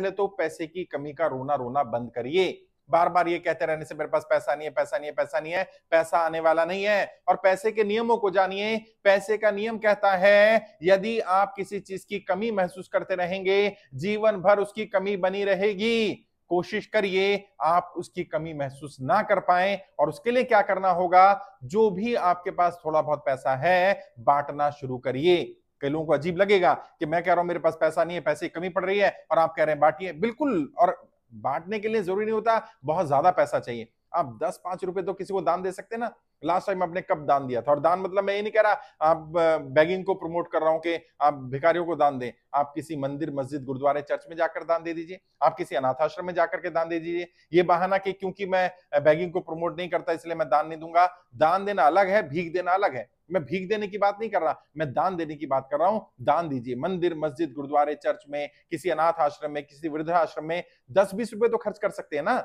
ने तो पैसे की कमी का रोना रोना बंद करिए बार बार ये कहते रहने से मेरे पास पैसा नहीं है पैसा नहीं है पैसा नहीं है पैसा आने वाला नहीं है और पैसे के नियमों को जानिए पैसे का नियम कहता है यदि आप किसी चीज की कमी महसूस करते रहेंगे जीवन भर उसकी कमी बनी रहेगी कोशिश करिए आप उसकी कमी महसूस ना कर पाए और उसके लिए क्या करना होगा जो भी आपके पास थोड़ा बहुत पैसा है बांटना शुरू करिए कई लोगों को अजीब लगेगा कि मैं कह रहा हूं मेरे पास पैसा नहीं है पैसे कमी पड़ रही है और आप कह रहे हैं बांटिए बिल्कुल और बांटने के लिए जरूरी नहीं होता बहुत ज्यादा पैसा चाहिए आप दस पांच रुपए तो किसी को दान दे सकते ना लास्ट टाइम आपने कब दान दिया था और दान मतलब मैं ये नहीं कह रहा आप बैगिंग को प्रमोट कर रहा हूं कि आप भिखारियों को दान दें आप किसी मंदिर मस्जिद गुरुद्वारे चर्च में जाकर दान दे दीजिए आप किसी अनाथ आश्रम में जाकर के दान दे दीजिए ये बहाना कि क्योंकि मैं बैगिंग को प्रमोट नहीं करता इसलिए मैं दान नहीं दूंगा दान देना अलग है भीख देना अलग है मैं भीख देने की बात नहीं कर रहा मैं दान देने की बात कर रहा हूँ दान दीजिए मंदिर मस्जिद गुरुद्वारे चर्च में किसी अनाथ आश्रम में किसी वृद्धाश्रम में दस बीस रुपए तो खर्च कर सकते हैं ना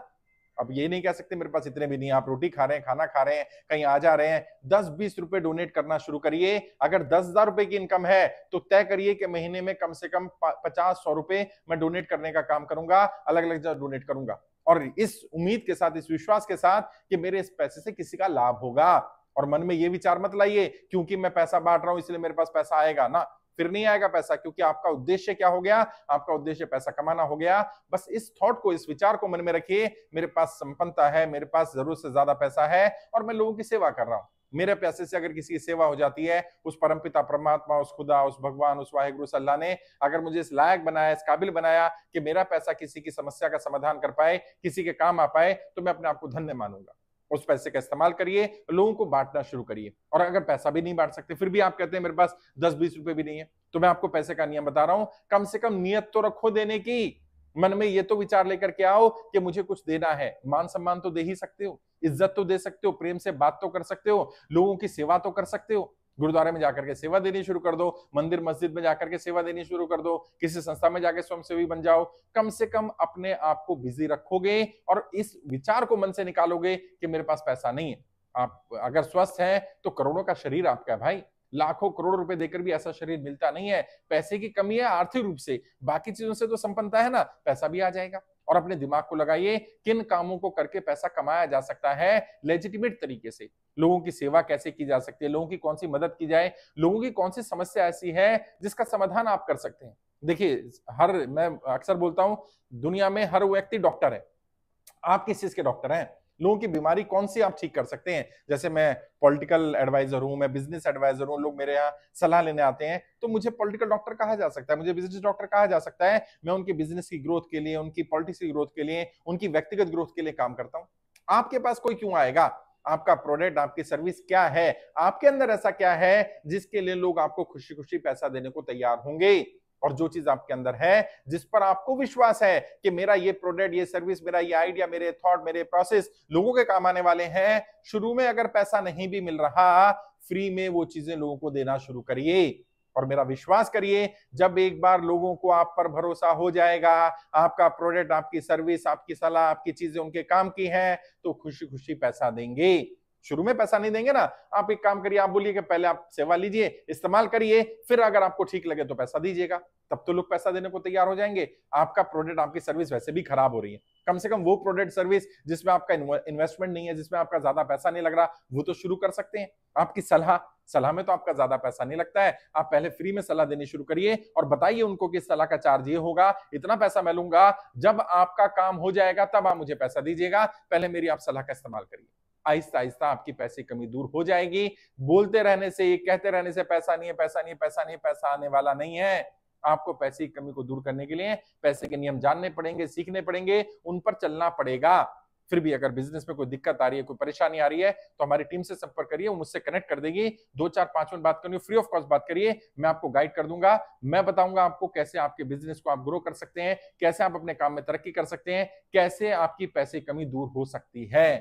अब ये नहीं कह सकते मेरे पास इतने भी नहीं आप रोटी खा रहे हैं खाना खा रहे हैं कहीं आ जा रहे हैं दस बीस रुपए डोनेट करना शुरू करिए अगर दस हजार रुपए की इनकम है तो तय करिए कि महीने में कम से कम पचास सौ रुपए मैं डोनेट करने का काम करूंगा अलग अलग जगह डोनेट करूंगा और इस उम्मीद के साथ इस विश्वास के साथ कि मेरे इस पैसे से किसी का लाभ होगा और मन में ये विचार मत लाइए क्योंकि मैं पैसा बांट रहा हूं इसलिए मेरे पास पैसा आएगा ना फिर नहीं आएगा पैसा क्योंकि आपका उद्देश्य क्या हो गया आपका उद्देश्य पैसा कमाना हो गया बस इस थॉट को इस विचार को मन में रखिए मेरे पास संपन्नता है मेरे पास जरूरत से ज्यादा पैसा है और मैं लोगों की सेवा कर रहा हूं मेरे पैसे से अगर किसी की सेवा हो जाती है उस परमपिता परमात्मा उस खुदा उस भगवान उस गुरु सल्लाह ने अगर मुझे इस लायक बनाया इस काबिल बनाया कि मेरा पैसा किसी की समस्या का समाधान कर पाए किसी के काम आ पाए तो मैं अपने आप को धन्य मानूंगा उस पैसे का इस्तेमाल करिए लोगों को बांटना शुरू करिए और अगर पैसा भी नहीं बांट सकते फिर भी आप कहते हैं मेरे पास दस बीस रुपए भी नहीं है तो मैं आपको पैसे का नियम बता रहा हूं कम से कम नियत तो रखो देने की मन में ये तो विचार लेकर के आओ कि मुझे कुछ देना है मान सम्मान तो दे ही सकते हो इज्जत तो दे सकते हो प्रेम से बात तो कर सकते हो लोगों की सेवा तो कर सकते हो गुरुद्वारे में जाकर के सेवा देनी शुरू कर दो मंदिर मस्जिद में जाकर के सेवा देनी शुरू कर दो किसी संस्था में जाकर स्वयंसेवी बन जाओ कम से कम अपने आप को बिजी रखोगे और इस विचार को मन से निकालोगे कि मेरे पास पैसा नहीं है आप अगर स्वस्थ हैं तो करोड़ों का शरीर आपका भाई लाखों करोड़ रुपए देकर भी ऐसा शरीर मिलता नहीं है पैसे की कमी है आर्थिक रूप से बाकी चीजों से तो संपन्नता है ना पैसा भी आ जाएगा और अपने दिमाग को लगाइए किन कामों को करके पैसा कमाया जा सकता है लेजिटिमेट तरीके से लोगों की सेवा कैसे की जा सकती है लोगों की कौन सी मदद की जाए लोगों की कौन सी समस्या ऐसी है जिसका समाधान आप कर सकते हैं देखिए हर मैं अक्सर बोलता हूं दुनिया में हर व्यक्ति डॉक्टर है आप किस चीज के डॉक्टर हैं लोगों की बीमारी कौन सी आप ठीक कर सकते हैं जैसे मैं पॉलिटिकल एडवाइजर हूं मैं बिजनेस एडवाइजर हूं लोग मेरे यहाँ सलाह लेने आते हैं तो मुझे पॉलिटिकल डॉक्टर कहा जा सकता है मुझे बिजनेस डॉक्टर कहा जा सकता है मैं उनके बिजनेस की ग्रोथ के लिए उनकी पॉलिटिक्स की ग्रोथ के लिए उनकी व्यक्तिगत ग्रोथ के लिए काम करता हूँ आपके पास कोई क्यों आएगा आपका प्रोडक्ट आपकी सर्विस क्या है आपके अंदर ऐसा क्या है जिसके लिए लोग आपको खुशी खुशी पैसा देने को तैयार होंगे और जो चीज आपके अंदर है जिस पर आपको विश्वास है कि मेरा ये प्रोडक्ट ये सर्विस मेरा ये आइडिया मेरे थॉट मेरे प्रोसेस लोगों के काम आने वाले हैं शुरू में अगर पैसा नहीं भी मिल रहा फ्री में वो चीजें लोगों को देना शुरू करिए और मेरा विश्वास करिए जब एक बार लोगों को आप पर भरोसा हो जाएगा आपका प्रोडक्ट आपकी सर्विस आपकी सलाह आपकी चीजें उनके काम की हैं तो खुशी खुशी पैसा देंगे शुरू में पैसा नहीं देंगे ना आप एक काम करिए आप बोलिए कि पहले आप सेवा लीजिए इस्तेमाल करिए फिर अगर आपको ठीक लगे तो पैसा दीजिएगा तब तो लोग पैसा देने को तैयार हो जाएंगे आपका प्रोडक्ट आपकी सर्विस वैसे भी खराब हो रही है कम से कम वो प्रोडक्ट सर्विस जिसमें आपका इन्वेस्टमेंट नहीं है जिसमें आपका ज्यादा पैसा नहीं लग रहा वो तो शुरू कर सकते हैं आपकी सलाह सलाह में तो आपका ज्यादा पैसा नहीं लगता है आप पहले फ्री में सलाह देनी शुरू करिए और बताइए उनको कि सलाह का चार्ज ये होगा इतना पैसा मैं लूंगा जब आपका काम हो जाएगा तब आप मुझे पैसा दीजिएगा पहले मेरी आप सलाह का इस्तेमाल करिए आहिस्ता आहिस्ता आपकी पैसे कमी दूर हो जाएगी बोलते रहने से ये कहते रहने से पैसा नहीं है पैसा नहीं है पैसा नहीं है पैसा आने वाला नहीं है आपको पैसे की कमी को दूर करने के लिए पैसे के नियम जानने पड़ेंगे सीखने पड़ेंगे उन पर चलना पड़ेगा फिर भी अगर बिजनेस में कोई दिक्कत आ रही है कोई परेशानी आ रही है तो हमारी टीम से संपर्क करिए वो मुझसे कनेक्ट कर देगी दो चार पांच मिनट बात करनी फ्री ऑफ कॉस्ट बात करिए मैं आपको गाइड कर दूंगा मैं बताऊंगा आपको कैसे आपके बिजनेस को आप ग्रो कर सकते हैं कैसे आप अपने काम में तरक्की कर सकते हैं कैसे आपकी पैसे कमी दूर हो सकती है